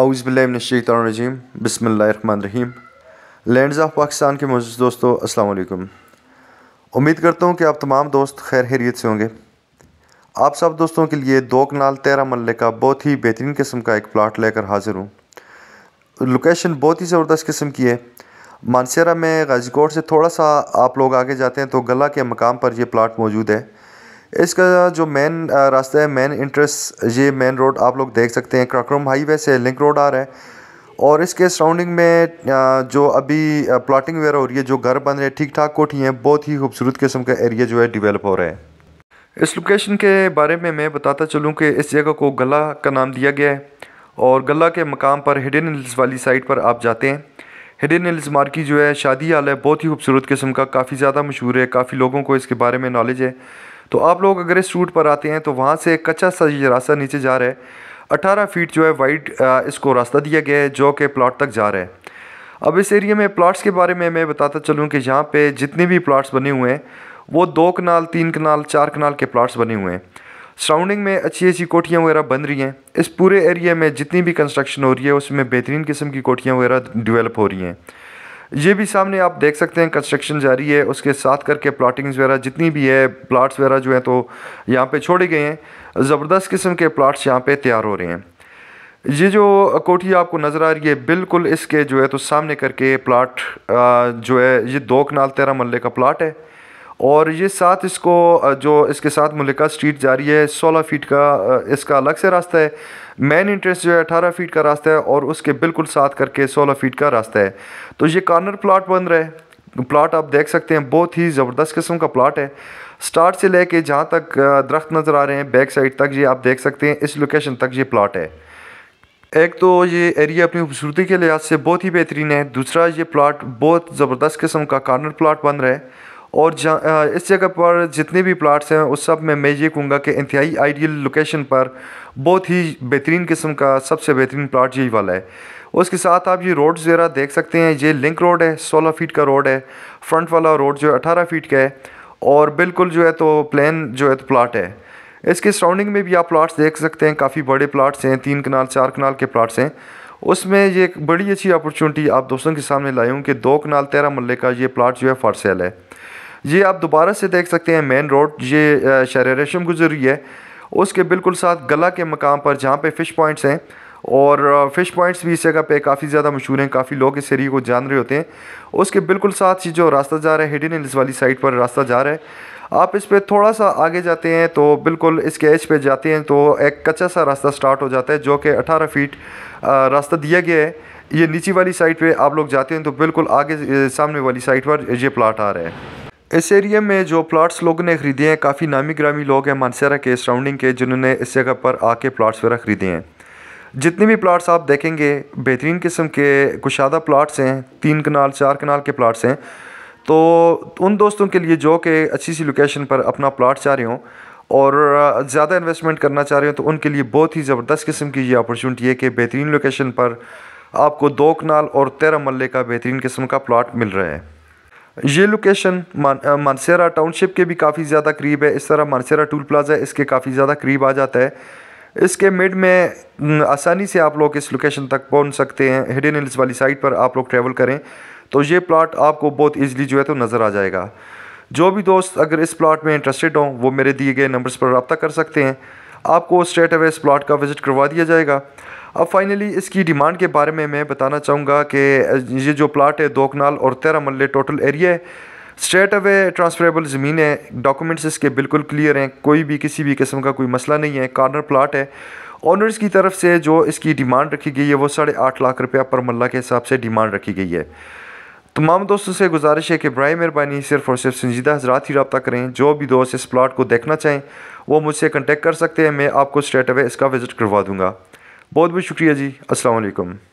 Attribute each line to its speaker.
Speaker 1: अउज़बिल्लिनशीतरजीम बसमीम lands of Pakistan के मौजूद दोस्तों अस्सलाम उम्मीद करता हूँ कि आप तमाम दोस्त खैर खैरियत से होंगे आप सब दोस्तों के लिए दो कनाल तेरह मल्ले का बहुत ही बेहतरीन किस्म का एक प्लाट लेकर हाजिर हूँ लोकेशन बहुत ही ज़बरदस्त किस्म की है मानसेरा में गाजीकोट से थोड़ा सा आप लोग आगे जाते हैं तो गला के मकाम पर यह प्लाट मौजूद है इसका जो मेन रास्ता है मेन इंट्रेस ये मेन रोड आप लोग देख सकते हैं क्राक्रम हाईवे से लिंक रोड आ रहा है और इसके सराउंडिंग में जो अभी प्लाटिंग वगैरह हो रही है जो घर बन रहे हैं ठीक ठाक कोठी हैं बहुत ही खूबसूरत किस्म का एरिया जो है डिवेलप हो रहा है इस लोकेशन के बारे में मैं बताता चलूँ कि इस जगह को गला का नाम दिया गया है और गला के मकाम पर हिडन हिल्स वाली साइड पर आप जाते हैं हिडन हिल्स मार्की जो है शादी आला है बहुत ही खूबसूरत किस्म का काफ़ी ज़्यादा मशहूर है काफ़ी लोगों को इसके बारे में नॉलेज है तो आप लोग अगर इस रूट पर आते हैं तो वहाँ से कच्चा सा ये रास्ता नीचे जा रहा है अठारह फीट जो है वाइड इसको रास्ता दिया गया है जो कि प्लाट तक जा रहा है अब इस एरिया में प्लाट्स के बारे में मैं बताता चलूँ कि यहाँ पर जितने भी प्लाट्स बने हुए हैं वो दो कनाल तीन कनाल चार कनाल के प्लाट्स बने हुए हैं सराउंडिंग में अच्छी अच्छी कोठियाँ वगैरह बन रही हैं इस पूरे एरिया में जितनी भी कंस्ट्रक्शन हो रही है उसमें बेहतरीन किस्म की कोठियाँ वगैरह डेवलप हो रही हैं ये भी सामने आप देख सकते हैं कंस्ट्रक्शन जारी है उसके साथ करके प्लाटिंग्स वगैरह जितनी भी है प्लाट्स वगैरह जो हैं तो यहाँ पे छोड़े गए हैं ज़बरदस्त किस्म के प्लाट्स यहाँ पे तैयार हो रहे हैं ये जो कोठी आपको नज़र आ रही है बिल्कुल इसके जो है तो सामने करके प्लाट जो है ये दो कनाल तेरह मल्ले का प्लाट है और ये साथ इसको जो इसके साथ मलिका स्ट्रीट जा रही है सोलह फीट का इसका अलग से रास्ता है मेन इंट्रेंस जो है अठारह फीट का रास्ता है और उसके बिल्कुल साथ करके सोलह फीट का रास्ता है तो ये कॉर्नर प्लाट बन रहा है प्लाट आप देख सकते हैं बहुत ही ज़बरदस्त किस्म का प्लाट है स्टार्ट से लेके जहाँ तक दरख्त नज़र आ रहे हैं बैक साइड तक ये आप देख सकते हैं इस लोकेशन तक ये प्लाट है एक तो ये एरिया अपनी खूबसूरती के लिहाज से बहुत ही बेहतरीन है दूसरा ये प्लाट बहुत ज़बरदस्त किस्म का कॉर्नर प्लाट बन रहा है और इस जगह पर जितने भी प्लाट्स हैं उस सब में मैं ये कहूँगा कि इंतहाई आइडियल लोकेशन पर बहुत ही बेहतरीन किस्म का सबसे बेहतरीन प्लाट यही वाला है उसके साथ आप ये रोड ज़रा देख सकते हैं ये लिंक रोड है सोलह फीट का रोड है फ्रंट वाला रोड जो है अठारह फीट का है और बिल्कुल जो है तो प्लान जो है तो प्लाट है इसके सराउंडिंग में भी आप प्लाट्स देख सकते हैं काफ़ी बड़े प्लाट्स हैं तीन कनाल चार कनाल के प्लाट्स हैं उसमें ये एक बड़ी अच्छी अपॉर्चुनिटी आप दोस्तों के सामने लाए हूँ कि दो कनाल तेरह मल्ले का ये प्लाट जो है फॉर सेल है ये आप दोबारा से देख सकते हैं मेन रोड ये शर रेशम गुजरी है उसके बिल्कुल साथ गला के मकाम पर जहाँ पे फ़िश पॉइंट्स हैं और फ़िश पॉइंट्स भी इस जगह पे काफ़ी ज़्यादा मशहूर हैं काफ़ी लोग इस एरिए को जान रहे होते हैं उसके बिल्कुल साथ ही जो रास्ता जा रहा है हिडन हिल्स वाली साइड पर रास्ता जा रहा है आप इस पर थोड़ा सा आगे जाते हैं तो बिल्कुल इसके एज पे जाते हैं तो एक कच्चा सा रास्ता स्टार्ट हो जाता है जो कि अठारह फीट रास्ता दिया गया है ये नीचे वाली साइड पे आप लोग जाते हैं तो बिल्कुल आगे सामने वाली साइड पर ये प्लाट आ रहा है इस एरिया में जो प्लाट्स लोगों ने ख़रीदे हैं काफ़ी नामी ग्रामी लोग हैं मानसरा के सराउंडिंग के जिन्होंने इस जगह पर आके प्लाट्स वगैरह ख़रीदे हैं जितने भी प्लाट्स आप देखेंगे बेहतरीन किस्म के कुशादा प्लाट्स हैं तीन कनाल चार कनाल के प्लाट्स हैं तो उन दोस्तों के लिए जो कि अच्छी सी लोकेशन पर अपना प्लाट चाह रहे हों और ज़्यादा इन्वेस्टमेंट करना चाह रहे हो तो उनके लिए बहुत ही ज़बरदस्त किस्म की ये अपॉर्चुनिटी है कि बेहतरीन लोकेशन पर आपको दो कनाल और तेरह मल्ले का बेहतरीन किस्म का प्लाट मिल रहा है ये लोकेशन मानसेरा टाउनशिप के भी काफ़ी ज़्यादा करीब है इस तरह मानसेरा टूल प्लाजा इसके काफ़ी ज़्यादा करीब आ जाता है इसके मिड में आसानी से आप लोग इस लोकेशन तक पहुंच सकते हैं हिडन हिल्स वाली साइड पर आप लोग ट्रैवल करें तो ये प्लाट आपको बहुत ईज़िली जो है तो नज़र आ जाएगा जो भी दोस्त अगर इस प्लाट में इंटरेस्टेड हों वो मेरे दिए गए नंबर्स पर रबता कर सकते हैं आपको स्ट्रेट अवे इस प्लाट का विज़िट करवा दिया जाएगा अब फाइनली इसकी डिमांड के बारे में मैं बताना चाहूँगा कि ये जो प्लाट है दो कनाल और तेरह मल्ले टोटल एरिया है स्ट्रेट अवे ट्रांसफरेबल ज़मीन है डॉक्यूमेंट्स इसके बिल्कुल क्लियर हैं कोई भी किसी भी किस्म का कोई मसला नहीं है कॉर्नर प्लाट है ऑनर्स की तरफ से जो इसकी डिमांड रखी गई है वो साढ़े आठ लाख रुपया पर मल्ला के हिसाब से डिमांड रखी गई है तमाम दोस्तों से गुजारिश है कि ब्राय मेहरबानी सिर्फ और सिर्फ संजीदा हजरात ही रबता करें जो भी दोस्त इस प्लाट को देखना चाहें वो मुझसे कंटेक्ट कर सकते हैं मैं आपको स्ट्रेट अवे इसका विज़िट करवा दूँगा बहुत बहुत शुक्रिया जी अस्सलाम